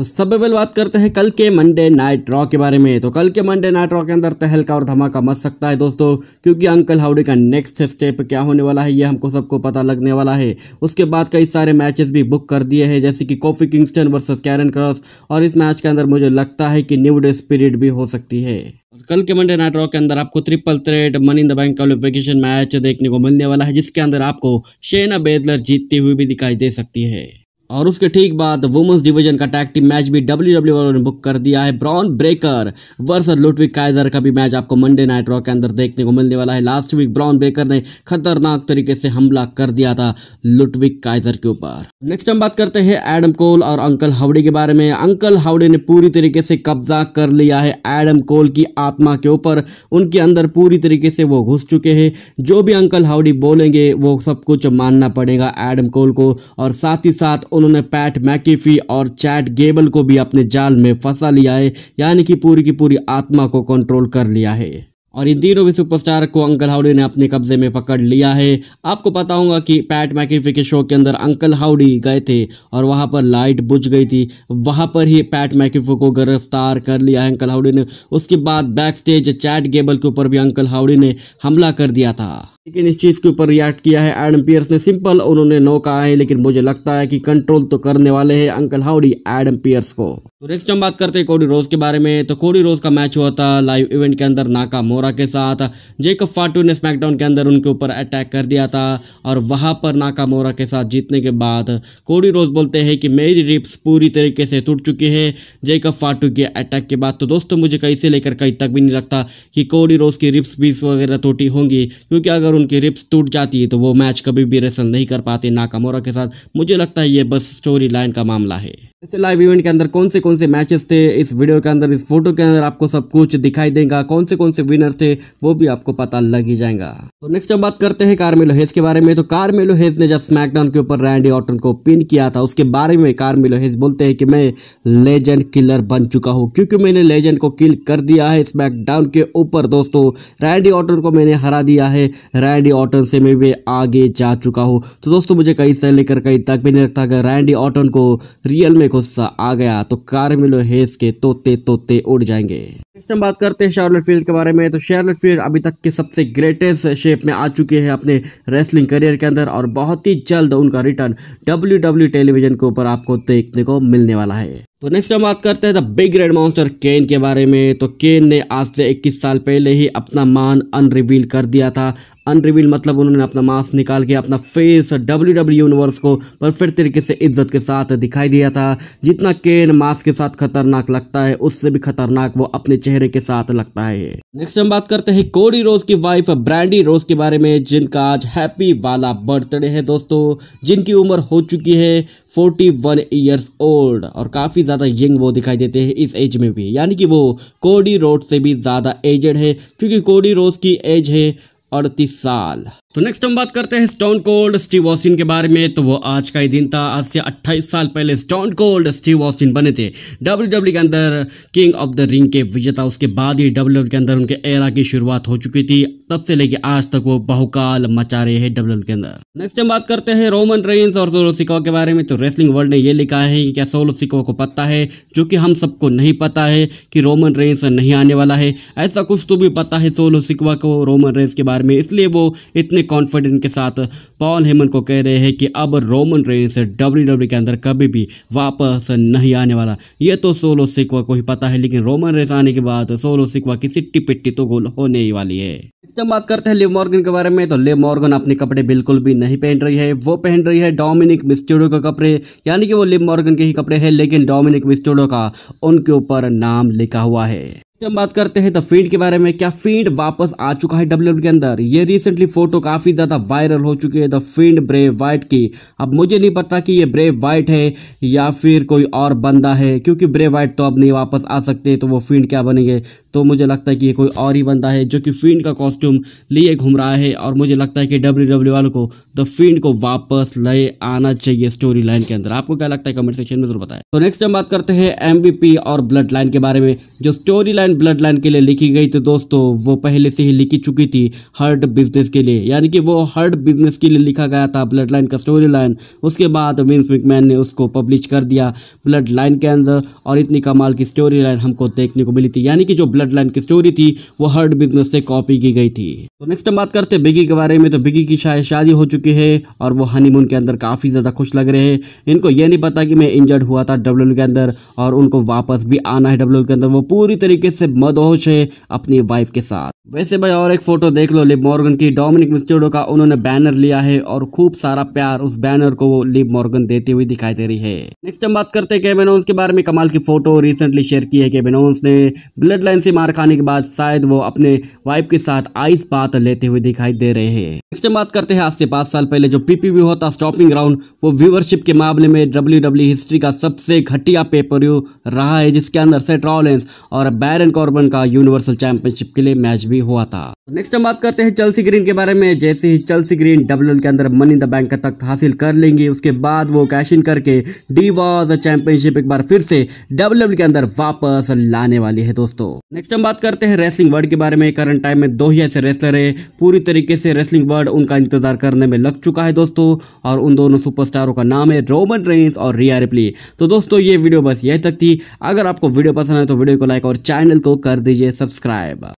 तो सबसे पहले बात करते हैं कल के मंडे नाइट रॉ के बारे में तो कल के मंडे नाइट रॉ के अंदर तहलका और धमाका मच सकता है दोस्तों क्योंकि अंकल हाउडी का नेक्स्ट स्टेप क्या होने वाला है ये हमको सबको पता लगने वाला है उसके बाद कई सारे मैचेस भी बुक कर दिए हैं जैसे कि Kofi Kingston versus Karrion Kross और इस मैच के अंदर मुझे लगता है कि न्यू डे स्पिरिट भी हो सकती है और कल के मंडे नाइट रॉ के अंदर आपको triple threat money in the bank qualification match देखने को मिलने वाला है जिसके अंदर आपको शेना बेदलर जीतती हुई भी दिखाई दे सकती है और उसके ठीक बाद वुमेंस डिवीजन का टैग टीम मैच भी डब्ल्यू डब्ल्यू वालों ने बुक कर दिया है Bron Breakker versus Ludwig Kaiser का भी मैच आपको मंडे नाइट रॉ के अंदर देखने को मिलने वाला है लास्ट वीक ब्रॉन ब्रेकर ने खतरनाक तरीके से हमला कर दिया था लुटविक काइजर के ऊपर नेक्स्ट हम बात करते हैं एडम कोल और अंकल हाउडी के बारे में अंकल हाउडी ने पूरी तरीके से कब्जा कर लिया है एडम कोल की आत्मा के ऊपर उनके अंदर पूरी तरीके से वो घुस चुके हैं जो भी अंकल हाउडी बोलेंगे वो सब कुछ मानना पड़ेगा एडम कोल को और साथ ही साथ उन्होंने पैट मैकेफी और चैट गेबल को भी अपने जाल में फंसा लिया है यानी कि पूरी की पूरी आत्मा को कंट्रोल कर लिया है और इन तीनों भी सुपरस्टार को अंकल हाउडी ने अपने कब्जे में पकड़ लिया है आपको पता होगा कि पैट मैकेफी के शो के अंदर अंकल हाउडी गए थे और वहाँ पर लाइट बुझ गई थी वहाँ पर ही पैट मैकेफी को गिरफ्तार कर लिया है अंकल हाउडी ने उसके बाद बैक स्टेज चैट गेबल के ऊपर भी अंकल हाउडी ने हमला कर दिया था लेकिन इस चीज़ के ऊपर रिएक्ट किया है एडम पियर्स ने सिंपल उन्होंने नो कहा है लेकिन मुझे लगता है कि कंट्रोल तो करने वाले हैं अंकल हाउडी एडम पियर्स को तो नेक्स्ट हम बात करते हैं कोडी रोज के बारे में तो कोडी रोज का मैच हुआ था लाइव इवेंट के अंदर नाका मोरा के साथ जेकब फाटू ने स्मैकडाउन के अंदर उनके ऊपर अटैक कर दिया था और वहां पर नाका मोरा के साथ जीतने के बाद कोडी रोज बोलते हैं कि मेरी रिप्स पूरी तरीके से टूट चुकी है जेकब फाटू के अटैक के बाद तो दोस्तों मुझे कहीं से लेकर कहीं तक भी नहीं लगता कि कोडी रोज की रिप्स भी वगैरह टूटी होंगी क्योंकि अगर अगर उनकी रिप्स टूट जाती है तो वो मैच कभी भी रेसल नहीं कर पाते नाकामोरा के साथ मुझे लगता है ये बस स्टोरी लाइन का मामला है ऐसे लाइव इवेंट के अंदर कौन से कौन से मैचेस थे इस वीडियो के अंदर इस फोटो के अंदर आपको सब कुछ दिखाई देगा कौन से कौन से विनर थे वो भी आपको पता लग ही जाएगा तो नेक्स्ट अब बात करते हैं कार्मेलो हेज के बारे में तो कार्मेलो हेज ने जब स्मैकडाउन के ऊपर रैंडी ऑटन को पिन किया था उसके बारे में कार्मेलो हेज बोलते हैं कि मैं लेजेंड किलर बन चुका हूँ क्योंकि मैंने लेजेंड को किल कर दिया है स्मैकडाउन के ऊपर दोस्तों रैंडी ऑटन को मैंने हरा दिया है रैंडी ऑटन से मैं भी आगे जा चुका हूँ तो दोस्तों मुझे कहीं से लेकर कहीं तक भी नहीं लगता अगर रैंडी ऑटन को रियल में गुस्सा आ गया तो कार्मिलो हेस के तोते तोते उड़ जाएंगे नेक्स्ट हम बात करते हैं शार्लेट फील्ड के बारे में तो शार्लेट फील्ड अभी तक के सबसे ग्रेटेस्ट शेप में आ चुके हैं अपने रेसलिंग करियर के अंदर और बहुत ही जल्द उनका रिटर्न डब्ल्यू डब्ल्यू टेलीविजन के ऊपर आपको देखने को मिलने वाला है तो नेक्स्ट हम बात करते हैं the big red monster Kane के बारे में तो केन ने आज से 21 साल पहले ही अपना मान अनरिवील कर दिया था अनरिवील मतलब उन्होंने अपना मास्क निकाल के अपना फेस डब्ल्यू डब्ल्यू यूनिवर्स को परफेक्ट तरीके से इज्जत के साथ दिखाई दिया था जितना केन मास्क के साथ खतरनाक लगता है उससे भी खतरनाक वो अपने चेहरे के साथ लगता है नेक्स्ट हम बात करते हैं कोडी रोज की वाइफ ब्रांडी रोज के बारे में जिनका आज हैप्पी वाला बर्थडे है दोस्तों जिनकी उम्र हो चुकी है 41 वन ईयर्स ओल्ड और काफ़ी ज़्यादा यंग वो दिखाई देते हैं इस एज में भी यानी कि वो कोडी रोड से भी ज़्यादा एजड है क्योंकि कोडी रोज की एज है अड़तीस साल तो नेक्स्ट हम बात करते हैं स्टोन कोल्ड स्टीव ऑस्टिन के बारे में तो वो आज का ही दिन था आज से 28 साल पहले स्टोन कोल्ड स्टीव ऑस्टिन बने थे डब्ल्यू डब्ल्यू e के अंदर किंग ऑफ द रिंग के विजेता उसके बाद ही डब्ल्यू e के अंदर उनके एरा की शुरुआत हो चुकी थी तब से लेके आज तक वो बहुकाल मचा रहे हैं डब्ल्यू के अंदर नेक्स्ट हम बात करते हैं रोमन रेंस और सोलो सिकवा के बारे में तो रेसलिंग वर्ल्ड ने ये लिखा है कि क्या सोलो सिकवा को पता है जो कि हम सबको नहीं पता है कि रोमन रेंस नहीं आने वाला है ऐसा कुछ तो भी पता है सोलो सिकवा को रोमन रेंस के बारे में इसलिए वो इतने कॉन्फिडेंट के साथ पॉल हेमन को कह रहे हैं कि अब रोमन रेंस डब्ल्यू के अंदर कभी भी वापस नहीं आने वाला ये तो सोलो सिकवा को ही पता है लेकिन रोमन रेंस आने के बाद सोलो सिकवा किसी टिपिट्टी तो गोल होने ही वाली है जब तो बात करते हैं लिव मॉर्गन के बारे में तो लिव मॉर्गन अपने कपड़े बिल्कुल भी नहीं पहन रही है वो पहन रही है डोमिनिक मिस्टोडो के कपड़े यानी कि वो लिव मॉर्गन के ही कपड़े हैं लेकिन डोमिनिक मिस्टोडो का उनके ऊपर नाम लिखा हुआ है हम बात करते हैं द तो फीड के बारे में क्या फीड वापस आ चुका है डब्ल्यू e के अंदर ये रिसेंटली फोटो काफ़ी ज़्यादा वायरल हो चुकी है द तो फीड ब्रेव वाइट की अब मुझे नहीं पता कि ये ब्रेव वाइट है या फिर कोई और बंदा है क्योंकि ब्रेव वाइट तो अब नहीं वापस आ सकते तो वो फीड क्या बनेंगे तो मुझे लगता है कि ये कोई और ही बंदा है जो कि फीड का कॉस्ट्यूम लिए घूम रहा है और मुझे लगता है कि डब्ल्यू e वालों को द फीड को वापस ले आना चाहिए स्टोरी लाइन के अंदर आपको क्या लगता है कमेंट सेक्शन में जरूर बताएं तो नेक्स्ट हम बात करते हैं एम और ब्लड लाइन के बारे में जो storyline iron bloodline के लिए लिखी गई तो दोस्तों वो पहले से ही लिखी चुकी थी हर्ड बिजनेस के लिए यानी कि वो हर्ड बिजनेस के लिए लिखा गया था ब्लड लाइन का स्टोरी लाइन उसके बाद विंस मिकमैन ने उसको पब्लिश कर दिया ब्लड लाइन के अंदर और इतनी कमाल की स्टोरी लाइन हमको देखने को मिली थी यानी कि जो ब्लड लाइन की स्टोरी थी वो हर्ड बिजनेस से कॉपी की गई थी तो नेक्स्ट हम बात करते हैं बिगी के बारे में तो बिगी की शायद शादी हो चुकी है और वो हनीमून के अंदर काफ़ी ज़्यादा खुश लग रहे हैं इनको ये नहीं पता कि मैं इंजर्ड हुआ था डब्ल्यू के अंदर और उनको वापस भी आना है डब्ल्यू के अंदर वो पूरी तरीके से से मदहोश है अपनी वाइफ के साथ वैसे भाई और एक फोटो देख लो लिब मॉर्गन की डोमिनिक मिस्टोडो का उन्होंने बैनर लिया है और खूब सारा प्यार उस बैनर को वो लिब मॉर्गन देती हुई दिखाई दे रही है नेक्स्ट हम बात करते हैं केबेनोन्स के बारे में कमाल की फोटो रिसेंटली शेयर की है केबेनोन्स ने ब्लड लाइन से मार खाने के बाद शायद वो अपने वाइफ के साथ आइस बात लेते हुए दिखाई दे रहे है नेक्स्ट हम बात करते हैं आज से पांच साल पहले जो पीपीवी होता स्टॉपिंग राउंड वो व्यूवरशिप के मामले में डब्ल्यू हिस्ट्री का सबसे घटिया पेपर रहा है जिसके अंदर सेट्रॉलेंस और बैरन किचन कॉर्बन का यूनिवर्सल चैंपियनशिप के लिए मैच भी हुआ था नेक्स्ट हम बात करते हैं चलसी ग्रीन के बारे में जैसे ही चलसी ग्रीन डब्ल्यू के अंदर मनी द बैंक का तख्त हासिल कर लेंगे उसके बाद वो कैश इन करके डी वॉज चैंपियनशिप एक बार फिर से डब्ल्यू के अंदर वापस लाने वाली है दोस्तों नेक्स्ट हम बात करते हैं रेसलिंग वर्ल्ड के बारे में करंट टाइम में दो ही ऐसे रेसलर है पूरी तरीके से रेसलिंग वर्ल्ड उनका इंतजार करने में लग चुका है दोस्तों और उन दोनों सुपरस्टारों का नाम है रोमन रेंस और रिया रिप्ली तो दोस्तों ये वीडियो बस यही तक थी अगर आपको वीडियो पसंद है तो वीडियो को लाइक और चैनल चैनल को कर दीजिए सब्सक्राइब